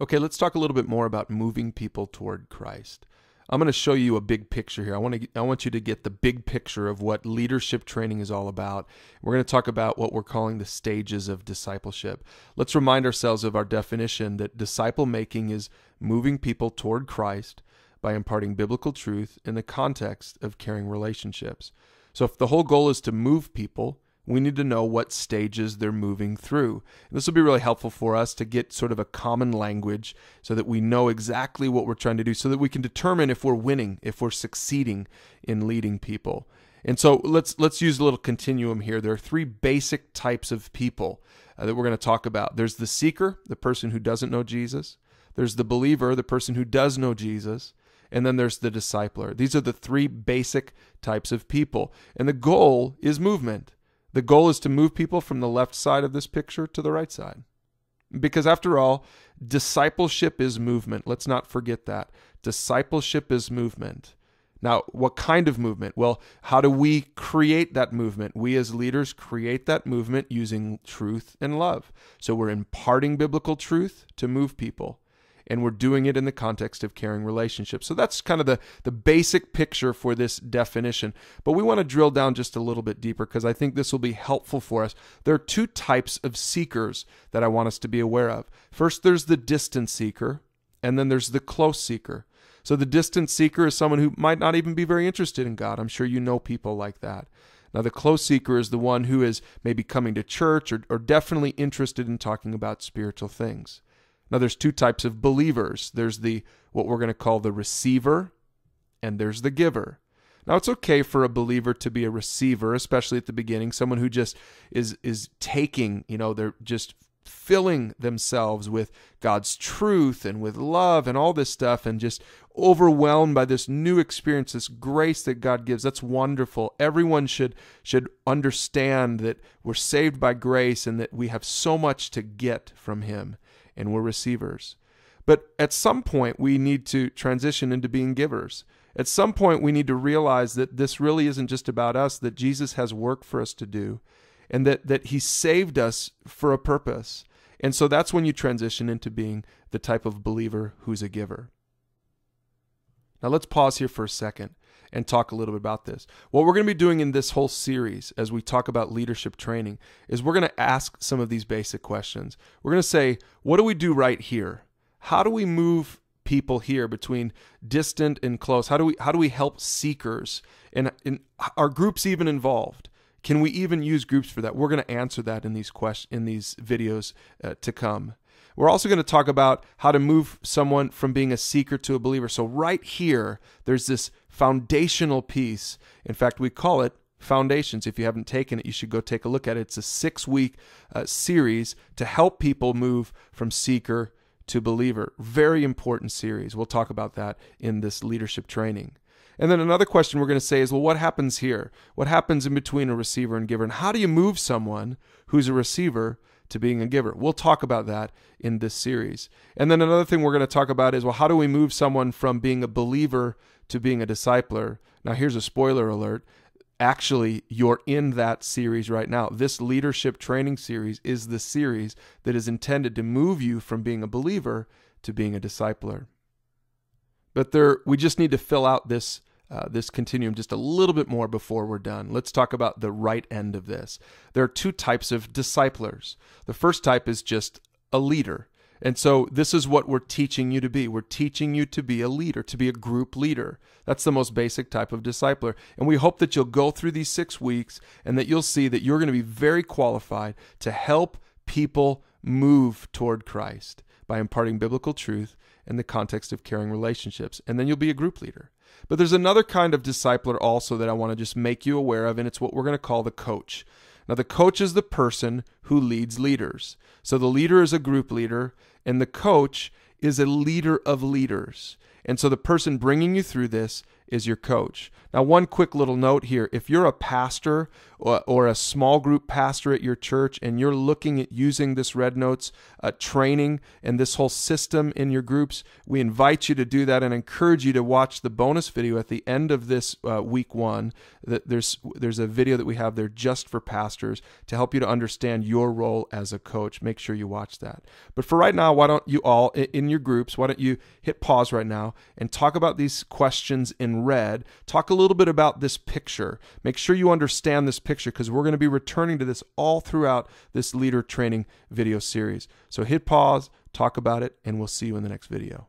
Okay, let's talk a little bit more about moving people toward Christ. I'm going to show you a big picture here. I want to I want you to get the big picture of what leadership training is all about. We're going to talk about what we're calling the stages of discipleship. Let's remind ourselves of our definition that disciple making is moving people toward Christ by imparting biblical truth in the context of caring relationships. So if the whole goal is to move people, we need to know what stages they're moving through. And this will be really helpful for us to get sort of a common language so that we know exactly what we're trying to do so that we can determine if we're winning, if we're succeeding in leading people. And so let's let's use a little continuum here. There are three basic types of people uh, that we're going to talk about. There's the seeker, the person who doesn't know Jesus. There's the believer, the person who does know Jesus. And then there's the discipler. These are the three basic types of people. And the goal is movement. The goal is to move people from the left side of this picture to the right side. Because after all, discipleship is movement. Let's not forget that. Discipleship is movement. Now, what kind of movement? Well, how do we create that movement? We as leaders create that movement using truth and love. So we're imparting biblical truth to move people and we're doing it in the context of caring relationships. So that's kind of the, the basic picture for this definition. But we want to drill down just a little bit deeper because I think this will be helpful for us. There are two types of seekers that I want us to be aware of. First, there's the distant seeker, and then there's the close seeker. So the distant seeker is someone who might not even be very interested in God. I'm sure you know people like that. Now, the close seeker is the one who is maybe coming to church or, or definitely interested in talking about spiritual things. Now there's two types of believers. There's the what we're going to call the receiver and there's the giver. Now it's okay for a believer to be a receiver, especially at the beginning, someone who just is is taking, you know, they're just filling themselves with God's truth and with love and all this stuff and just overwhelmed by this new experience this grace that God gives that's wonderful everyone should should understand that we're saved by grace and that we have so much to get from him and we're receivers. But at some point, we need to transition into being givers. At some point, we need to realize that this really isn't just about us, that Jesus has work for us to do, and that, that He saved us for a purpose. And so that's when you transition into being the type of believer who's a giver. Now, let's pause here for a second and talk a little bit about this. What we're going to be doing in this whole series as we talk about leadership training is we're going to ask some of these basic questions. We're going to say, what do we do right here? How do we move people here between distant and close? How do we how do we help seekers and, and are groups even involved? Can we even use groups for that? We're going to answer that in these questions in these videos uh, to come. We're also going to talk about how to move someone from being a seeker to a believer. So right here, there's this foundational piece. In fact, we call it Foundations. If you haven't taken it, you should go take a look at it. It's a six week uh, series to help people move from seeker to believer. Very important series. We'll talk about that in this leadership training. And then another question we're going to say is well, what happens here? What happens in between a receiver and giver? And how do you move someone who's a receiver to being a giver? We'll talk about that in this series. And then another thing we're going to talk about is well, how do we move someone from being a believer to being a discipler. Now, here's a spoiler alert. Actually, you're in that series right now. This leadership training series is the series that is intended to move you from being a believer to being a discipler. But there, we just need to fill out this uh, this continuum just a little bit more before we're done. Let's talk about the right end of this. There are two types of disciplers. The first type is just a leader. And so this is what we're teaching you to be. We're teaching you to be a leader, to be a group leader. That's the most basic type of discipler. And we hope that you'll go through these six weeks and that you'll see that you're going to be very qualified to help people move toward Christ by imparting biblical truth in the context of caring relationships. And then you'll be a group leader. But there's another kind of discipler also that I want to just make you aware of, and it's what we're going to call the coach. Now, the coach is the person who leads leaders. So the leader is a group leader, and the coach is a leader of leaders. And so the person bringing you through this is your coach. Now, one quick little note here if you're a pastor or, or a small group pastor at your church and you're looking at using this Red Notes uh, training and this whole system in your groups, we invite you to do that and encourage you to watch the bonus video at the end of this uh, week one. There's, there's a video that we have there just for pastors to help you to understand your role as a coach. Make sure you watch that. But for right now, why don't you all in your groups, why don't you hit pause right now and talk about these questions in read, talk a little bit about this picture. Make sure you understand this picture because we're going to be returning to this all throughout this leader training video series. So hit pause, talk about it, and we'll see you in the next video.